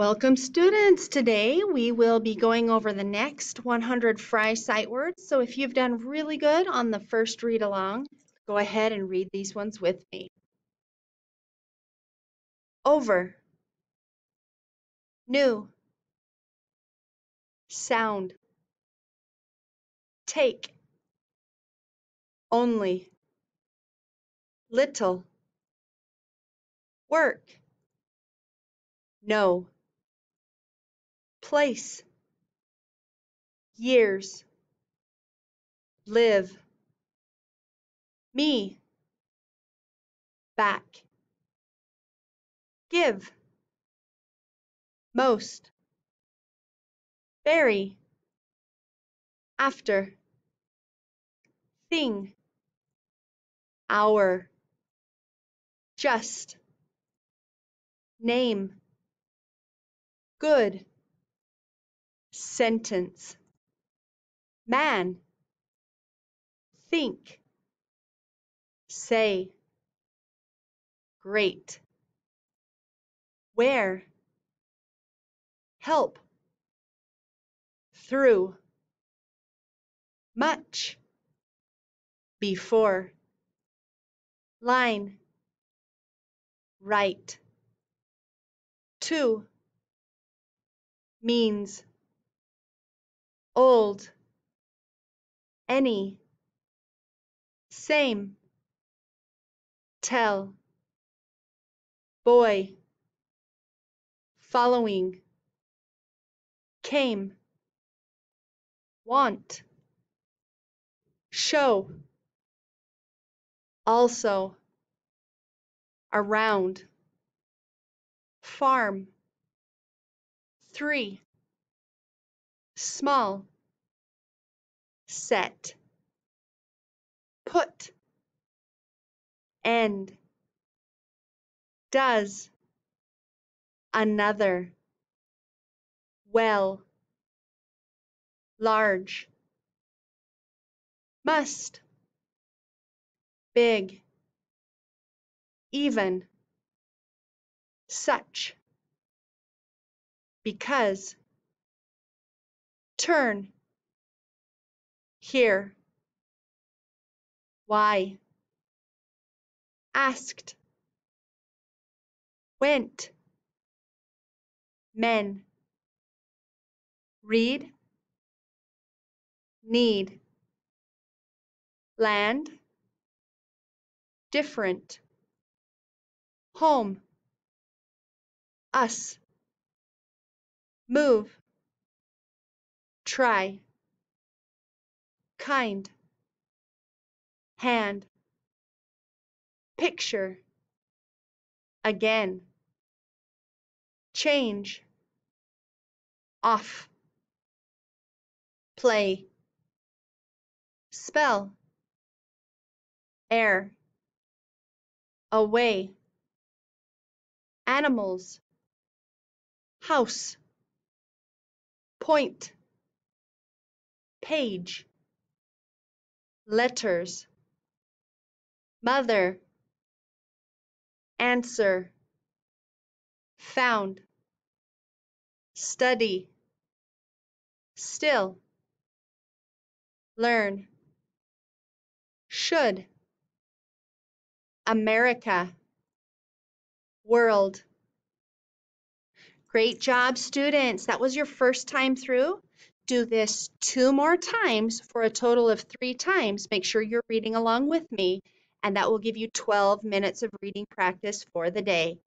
Welcome students. Today we will be going over the next 100 Fry sight words. So if you've done really good on the first read along, go ahead and read these ones with me. Over. New. Sound. Take. Only. Little. Work. No place, years, live, me, back, give, most, bury, after, thing, hour, just, name, good, sentence. Man, think, say, great. Where, help, through, much, before, line, right. Two means old any same tell boy following came want show also around farm three small, set, put, end, does, another, well, large, must, big, even, such, because, turn here why asked went men read need land different home us move try kind hand picture again change off play spell air away animals house point page letters mother answer found study still learn should America world Great job, students. That was your first time through do this two more times for a total of three times. Make sure you're reading along with me, and that will give you 12 minutes of reading practice for the day.